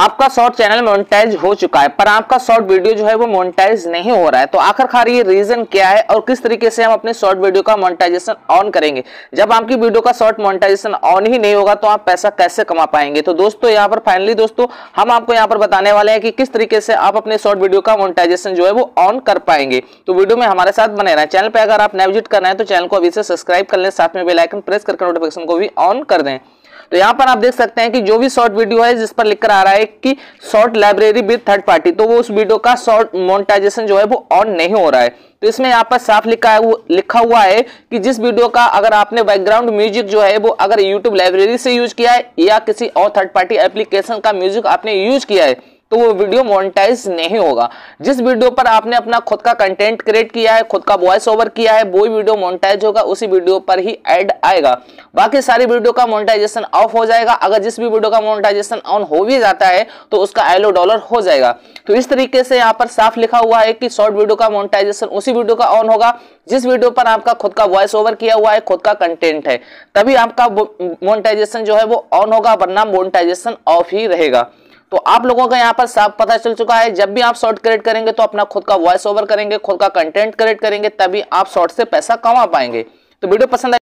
आपका short channel monetise हो चुका है पर आपका शॉर्ट वीडियो जो है वो मोनिटाइज नहीं हो रहा है तो आखिरकार ये रीजन क्या है और किस तरीके से हम अपने शॉर्ट वीडियो का मोनिटाइजेशन ऑन करेंगे जब आपकी वीडियो का शॉर्ट मोनिटाइजेशन ऑन ही नहीं होगा तो आप पैसा कैसे कमा पाएंगे तो दोस्तों यहाँ पर फाइनली दोस्तों हम आपको यहाँ पर बताने वाले हैं कि किस तरीके से आप अपने शॉर्ट वीडियो का मोनिटाइजेशन जो है वो ऑन कर पाएंगे तो वीडियो में हमारे साथ बने रहे चैनल पर अगर आप नेविजिट करना है तो चैनल को अभी से सब्सक्राइब कर लें साथ में बेलाइकन प्रेस करके नोटिफिकेशन को भी ऑन कर दें तो यहाँ पर आप देख सकते हैं कि जो भी शॉर्ट वीडियो है जिस पर लिखकर आ रहा है एक की short library with third party तो वो उस वीडियो का शॉर्ट मोनिटाइजेशन जो है वो ऑन नहीं हो रहा है तो इसमें यहाँ पर साफ लिखा है वो लिखा हुआ है कि जिस वीडियो का अगर आपने बैकग्राउंड म्यूजिक जो है वो अगर यूट्यूब लाइब्रेरी से यूज किया है या किसी और थर्ड पार्टी एप्लीकेशन का म्यूजिक आपने यूज किया है तो वो वीडियो मोनिटाइज नहीं होगा जिस वीडियो पर आपने अपना खुद का कंटेंट क्रिएट किया है खुद का वॉइस ओवर किया है वो वीडियो मोनिटाइज होगा उसी वीडियो पर ही एड आएगा बाकी सारी वीडियो का मोनिटाइजेशन ऑफ हो जाएगा अगर जिस भी वीडियो का मोनिटाइजेशन ऑन हो भी जाता है तो उसका एलो डॉलर हो जाएगा तो इस तरीके से यहाँ पर साफ लिखा हुआ है कि शॉर्ट वीडियो का मोनिटाइजेशन उसी वीडियो का ऑन होगा जिस वीडियो पर आपका खुद का वॉइस ओवर किया हुआ है खुद का कंटेंट है तभी आपका मोनिटाइजेशन जो है वो ऑन होगा वरना मोनिटाइजेशन ऑफ ही रहेगा तो आप लोगों का यहाँ पर साफ पता चल चुका है जब भी आप शॉर्ट क्रिएट करेंगे तो अपना खुद का वॉइस ओवर करेंगे खुद का कंटेंट क्रिएट करेंगे तभी आप शॉर्ट से पैसा कमा पाएंगे तो वीडियो पसंद